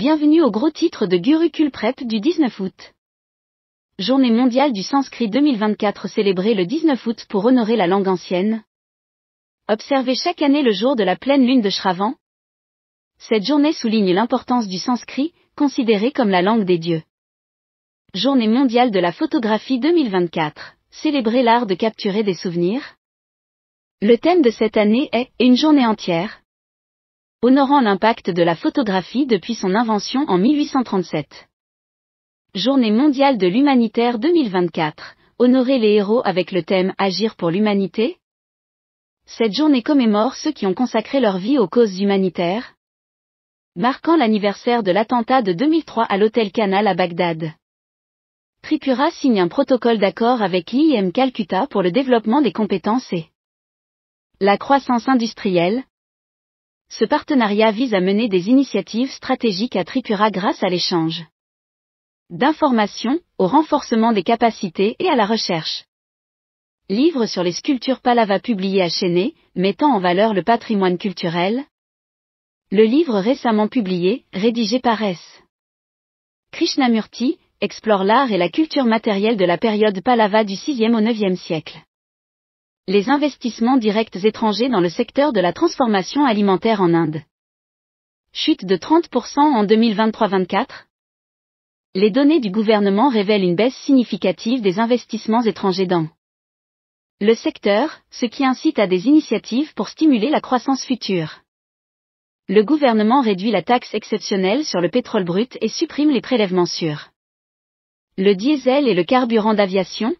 Bienvenue au gros titre de Gurukul Prep du 19 août. Journée mondiale du sanskrit 2024 célébrée le 19 août pour honorer la langue ancienne. Observez chaque année le jour de la pleine lune de Shravan. Cette journée souligne l'importance du sanskrit, considéré comme la langue des dieux. Journée mondiale de la photographie 2024, célébrer l'art de capturer des souvenirs. Le thème de cette année est Une journée entière, honorant l'impact de la photographie depuis son invention en 1837. Journée mondiale de l'humanitaire 2024. Honorer les héros avec le thème Agir pour l'humanité. Cette journée commémore ceux qui ont consacré leur vie aux causes humanitaires, marquant l'anniversaire de l'attentat de 2003 à l'hôtel Canal à Bagdad. Tripura signe un protocole d'accord avec l'IM Calcutta pour le développement des compétences et la croissance industrielle, ce partenariat vise à mener des initiatives stratégiques à Tripura grâce à l'échange d'informations, au renforcement des capacités et à la recherche. Livre sur les sculptures Palava publié à Chennai, mettant en valeur le patrimoine culturel. Le livre récemment publié, rédigé par S. Krishnamurti, explore l'art et la culture matérielle de la période Palava du 6e au 9e siècle les investissements directs étrangers dans le secteur de la transformation alimentaire en Inde. Chute de 30% en 2023-24 Les données du gouvernement révèlent une baisse significative des investissements étrangers dans le secteur, ce qui incite à des initiatives pour stimuler la croissance future. Le gouvernement réduit la taxe exceptionnelle sur le pétrole brut et supprime les prélèvements sur le diesel et le carburant d'aviation,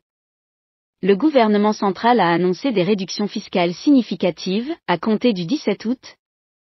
le gouvernement central a annoncé des réductions fiscales significatives, à compter du 17 août,